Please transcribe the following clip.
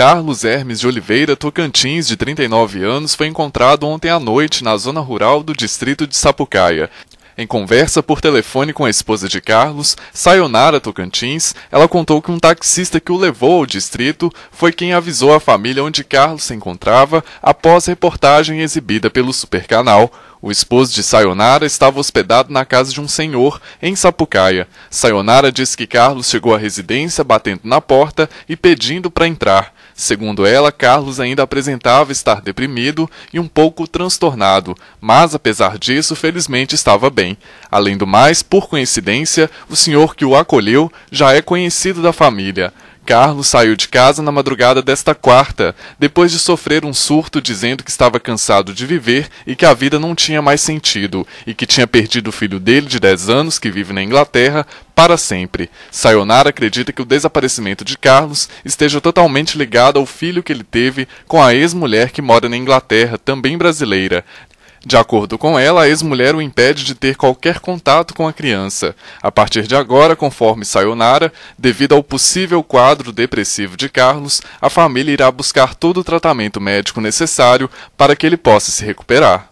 Carlos Hermes de Oliveira Tocantins, de 39 anos, foi encontrado ontem à noite na zona rural do distrito de Sapucaia. Em conversa por telefone com a esposa de Carlos, Sayonara Tocantins, ela contou que um taxista que o levou ao distrito foi quem avisou a família onde Carlos se encontrava após reportagem exibida pelo Supercanal. O esposo de Sayonara estava hospedado na casa de um senhor, em Sapucaia. Sayonara disse que Carlos chegou à residência batendo na porta e pedindo para entrar. Segundo ela, Carlos ainda apresentava estar deprimido e um pouco transtornado, mas apesar disso, felizmente estava bem. Além do mais, por coincidência, o senhor que o acolheu já é conhecido da família. Carlos saiu de casa na madrugada desta quarta, depois de sofrer um surto dizendo que estava cansado de viver e que a vida não tinha mais sentido, e que tinha perdido o filho dele de 10 anos, que vive na Inglaterra, para sempre. Sayonara acredita que o desaparecimento de Carlos esteja totalmente ligado ao filho que ele teve com a ex-mulher que mora na Inglaterra, também brasileira. De acordo com ela, a ex-mulher o impede de ter qualquer contato com a criança. A partir de agora, conforme Sayonara, devido ao possível quadro depressivo de Carlos, a família irá buscar todo o tratamento médico necessário para que ele possa se recuperar.